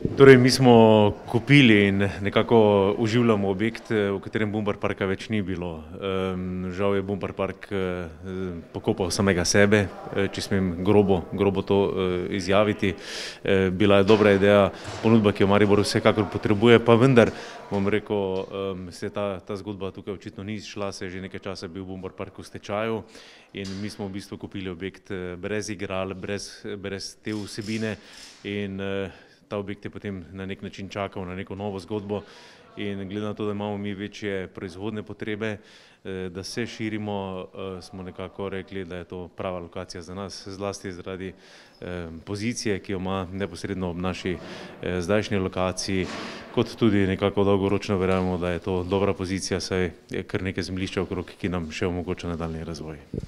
Torej, mi smo kupili in nekako uživamo objekt, eh, v katerem Bombard Parka več ni bilo. Žal je Bombard Park eh, pokopal samega sebe, eh, če smem grobo, grobo to izjaviti. Bila je dobra ideja, ponudba, ki jo Maribor vsekakor potrebuje, pa vendar, bom rekel, se ta, ta zgodba tukaj očitno ni izšla, se je že nekaj časa bil Bombard Park v stečaju in mi smo v bistvu kupili objekt brez igral, brez, brez te vsebine. In, ta objekt je potem na nek način čakal na neko novo zgodbo. In glede na to, da imamo mi večje proizvodne potrebe, eh, da se širimo, eh, smo nekako rekli, da je to prava lokacija za nas, zlasti zaradi eh, pozicije, ki jo ima neposredno ob naši zdajšnji lokaciji, kot tudi nekako dolgoročno verjamemo, da je to dobra pozicija, saj je kar nekaj zemljišča okrog, ki nam še omogoča nadaljni razvoj.